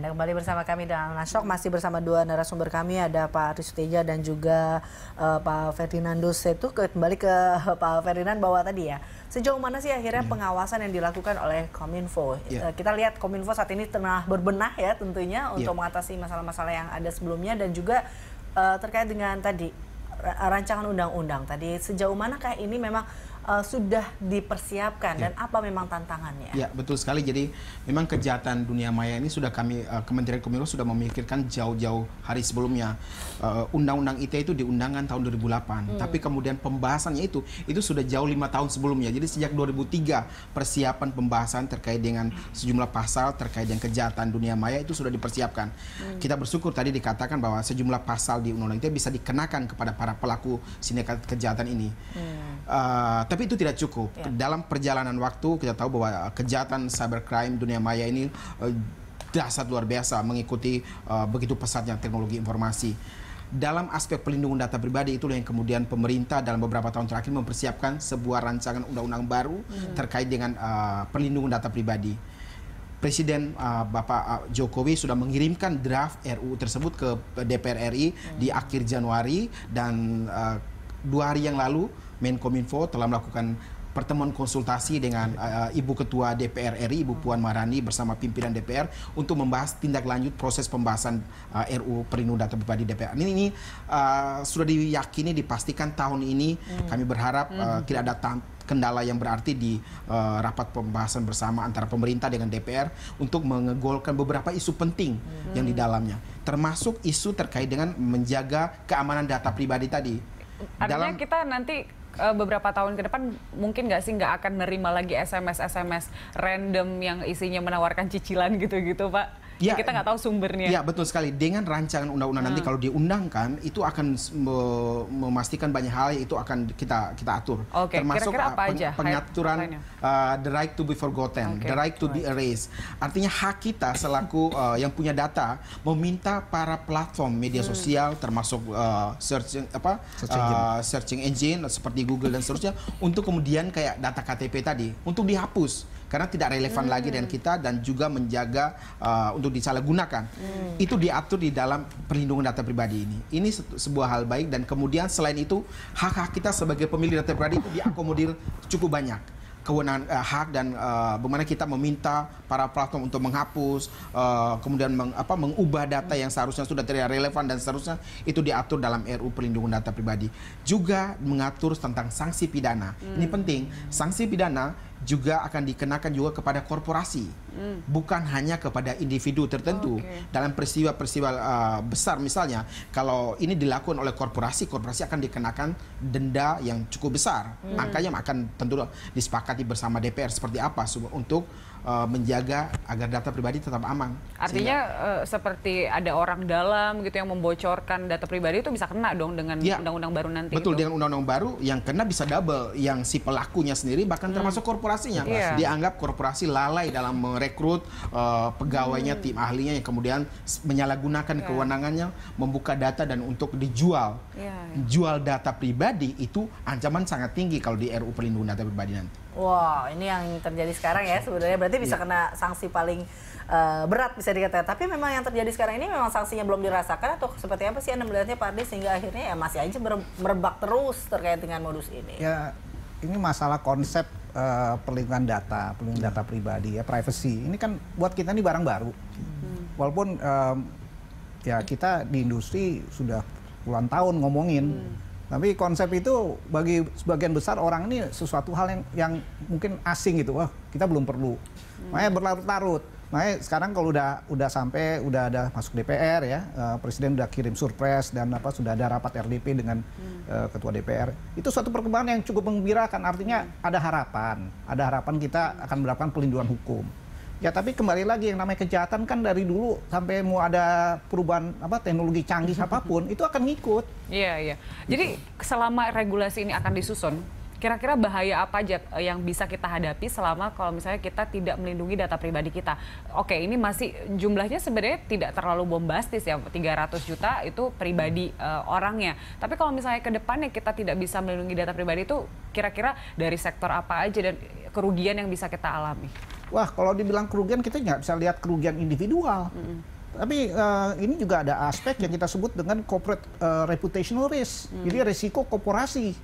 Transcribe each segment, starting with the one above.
Anda kembali bersama kami dalam Nasok masih bersama dua narasumber kami ada Pak Risteja dan juga uh, Pak Ferdinando Setu kembali ke eh, Pak Ferdinand bahwa tadi ya sejauh mana sih akhirnya iya. pengawasan yang dilakukan oleh Kominfo yeah. Iya. uh, kita lihat Kominfo saat ini tengah berbenah ya tentunya iya. untuk yeah. mengatasi masalah-masalah yang ada sebelumnya dan juga uh, terkait dengan tadi rancangan undang-undang tadi sejauh manakah ini memang uh, sudah dipersiapkan ya. dan apa memang tantangannya? Ya betul sekali. Jadi memang kejahatan dunia maya ini sudah kami uh, Kementerian Kominfo sudah memikirkan jauh-jauh hari sebelumnya. Eh, undang-undang uh, ITE itu diundangkan tahun 2008, hmm. tapi kemudian pembahasannya itu itu sudah jauh lima tahun sebelumnya. Jadi sejak 2003 persiapan pembahasan terkait dengan sejumlah pasal terkait dengan kejahatan dunia maya itu sudah dipersiapkan. Hmm. Kita bersyukur tadi dikatakan bahwa sejumlah pasal di undang-undang ITE bisa dikenakan kepada para pelaku sindikat kejahatan ini. Hmm. Uh, tapi itu tidak cukup. Yeah. Dalam perjalanan waktu kita tahu bahwa eh, kejahatan cybercrime dunia maya ini uh, eh, dasar luar biasa mengikuti uh, begitu pesatnya teknologi informasi. Dalam aspek pelindungan data pribadi itulah yang kemudian pemerintah dalam beberapa tahun terakhir mempersiapkan sebuah rancangan undang-undang baru hmm. terkait dengan uh, perlindungan data pribadi. Presiden uh, Bapak Jokowi sudah mengirimkan draft RUU tersebut ke DPR RI hmm. di akhir Januari dan uh, dua hari yang lalu Menkominfo telah melakukan pertemuan konsultasi dengan uh, Ibu Ketua DPR RI Ibu Puan Marani bersama pimpinan DPR untuk membahas tindak lanjut proses pembahasan uh, eh, RU Perlindungan Data Pribadi DPR. Ini ini uh, sudah diyakini dipastikan tahun ini hmm. kami berharap uh, hmm. tidak ada kendala yang berarti di uh, rapat pembahasan bersama antara pemerintah dengan DPR untuk mengegolkan beberapa isu penting hmm. yang di dalamnya termasuk isu terkait dengan menjaga keamanan data pribadi tadi. Artinya dalam kita nanti uh, beberapa tahun ke depan mungkin nggak sih nggak akan nerima lagi SMS SMS random yang isinya menawarkan cicilan gitu-gitu pak? ya, kita nggak tahu sumbernya. Ya betul sekali. Dengan rancangan undang-undang hmm. nanti kalau diundangkan itu akan memastikan banyak hal itu akan kita kita atur. Okay. Termasuk Kira -kira apa eh, aja? pengaturan uh, the right to be forgotten, okay. the right to be erased. Artinya hak kita selaku uh, yang punya data meminta para platform media hmm. sosial hmm. termasuk uh, searching apa uh, engine. searching engine seperti Google dan seterusnya untuk kemudian kayak data KTP tadi untuk dihapus karena tidak relevan hmm. lagi dengan hmm. kita dan juga menjaga uh, untuk disalahgunakan. Hmm. Itu diatur di dalam perlindungan data pribadi ini. Ini sebuah hal baik dan kemudian selain itu hak-hak kita sebagai pemilik data pribadi itu diakomodir cukup banyak kewenangan eh, hak dan eh, bagaimana kita meminta para platform untuk menghapus eh, kemudian meng, apa, mengubah data yang seharusnya sudah tidak relevan dan seharusnya itu diatur dalam RU perlindungan data pribadi juga mengatur tentang sanksi pidana hmm. ini penting sanksi pidana juga akan dikenakan juga kepada korporasi, mm. bukan hanya kepada individu tertentu. okay. Dalam peristiwa-peristiwa uh, besar misalnya, kalau ini dilakukan oleh korporasi, korporasi akan dikenakan denda yang cukup besar. Mm. Angkanya akan tentu disepakati bersama DPR seperti apa untuk uh, menjaga agar data pribadi tetap aman. Artinya uh, seperti ada orang dalam gitu yang membocorkan data pribadi itu bisa kena dong dengan ya. undang-undang ya, baru nanti. Betul itu. dengan undang-undang baru yang kena bisa double, yang si pelakunya sendiri bahkan hmm. termasuk korporasi korporasinya yeah. dianggap korporasi lalai dalam merekrut uh, pegawainya hmm. tim ahlinya yang kemudian menyalahgunakan yeah. kewenangannya membuka data dan untuk dijual yeah, iya. jual data pribadi itu ancaman sangat tinggi kalau di RU perlindungan data pribadi nanti Wow, ini yang terjadi sekarang ya sebenarnya berarti bisa yeah. kena sanksi paling uh, berat bisa dikatakan. Tapi memang yang terjadi sekarang ini memang sanksinya belum dirasakan atau seperti apa sih Anda melihatnya Pak Ardi sehingga akhirnya ya masih aja merebak terus terkait dengan modus ini? Ya, ini masalah konsep uh, perlindungan data, perlindungan data iya. pribadi ya, privacy. Ini kan buat kita ini barang baru. Hmm. Walaupun um, ya kita di industri sudah puluhan tahun ngomongin, hmm. tapi konsep itu bagi sebagian besar orang ini sesuatu hal yang yang mungkin asing gitu. Wah, kita belum perlu. Makanya hmm. berlarut-larut. Makanya sekarang kalau udah udah sampai udah ada masuk DPR ya, uh, presiden udah kirim surpres dan apa sudah ada rapat RDP dengan hmm. uh, ketua DPR. Itu suatu perkembangan yang cukup menggembirakan. Artinya hmm. ada harapan, ada harapan kita akan mendapatkan pelindungan hukum. Ya tapi kembali lagi yang namanya kejahatan kan dari dulu sampai mau ada perubahan apa teknologi canggih apapun itu akan ngikut. Iya iya. Jadi gitu. selama regulasi ini akan disusun, Kira-kira bahaya apa aja eh, yang bisa kita hadapi selama kalau misalnya kita tidak melindungi data pribadi kita? Oke, ini masih jumlahnya sebenarnya tidak terlalu bombastis ya, 300 juta itu pribadi uh, orangnya. Tapi kalau misalnya ke depannya kita tidak bisa melindungi data pribadi itu kira-kira dari sektor apa aja dan kerugian yang bisa kita alami? Wah, kalau dibilang kerugian kita nggak bisa lihat kerugian individual. -hmm. Tapi uh, ini juga ada aspek yang kita sebut dengan corporate uh, reputational risk. Hmm. Jadi resiko korporasi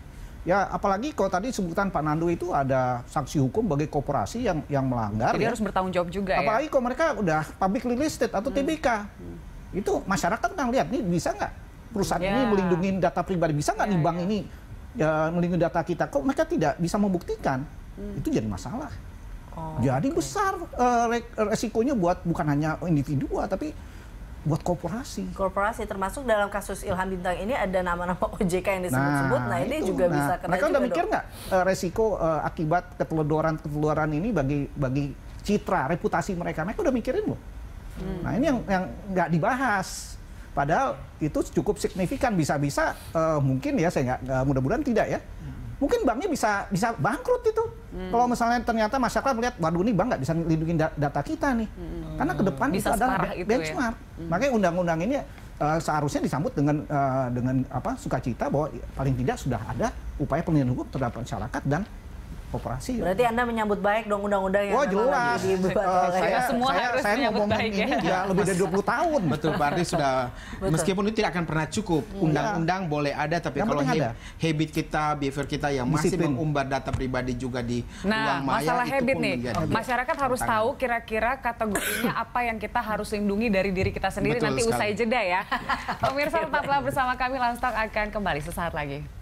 Ya apalagi kalau tadi sebutan Pak Nando itu ada sanksi hukum bagi korporasi yang yang melanggar. Jadi ya. harus bertanggung jawab juga apalagi ya. Apalagi kalau mereka udah public listed atau hmm. TBK. Itu masyarakat kan lihat nih bisa nggak perusahaan yeah. ini ya. melindungi data pribadi bisa nggak yeah, nih bank yeah. ini ya, melindungi data kita. Kok mereka tidak bisa membuktikan? Hmm. Itu jadi masalah. Oh, jadi okay. besar uh, resikonya buat bukan hanya individu tapi buat korporasi. Korporasi termasuk dalam kasus Ilham Bintang ini ada nama-nama OJK yang disebut-sebut. Nah, nah ini juga nah, bisa kena. Mereka udah mikir nggak uh, resiko uh, akibat keteledoran-keteledoran ini bagi bagi citra, reputasi mereka? Mereka udah mikirin loh. Hmm. Nah ini yang yang nggak dibahas. Padahal itu cukup signifikan bisa-bisa uh, mungkin ya saya nggak mudah-mudahan tidak ya mungkin banknya bisa bisa bangkrut itu. Hmm. Kalau misalnya ternyata masyarakat melihat waduh ini bank nggak bisa melindungi data kita nih. Hmm. Karena ke depan bisa itu adalah itu ya. benchmark. Ya? Hmm. Makanya undang-undang ini uh, seharusnya disambut dengan uh, dengan apa sukacita bahwa paling tidak sudah ada upaya perlindungan hukum terhadap masyarakat dan operasi. Ya. Berarti ya. Anda menyambut baik dong undang-undang yang Wah, Uh, saya, semua saya, harus saya ngomong baik ini ya. ya lebih dari 20 tahun. Betul, berarti sudah Betul. meskipun itu tidak akan pernah cukup. Iya. Undang-undang ya. boleh ada tapi yang kalau ini ada. habit kita, behavior kita yang Disiplin. masih mengumbar data pribadi juga di nah, ruang maya masalah habit nih. Masyarakat harus Tangan. tahu kira-kira kategorinya apa yang kita harus lindungi dari diri kita sendiri Betul nanti sekali. usai jeda ya. Pemirsa tetaplah bersama kami Lanstock akan kembali sesaat lagi.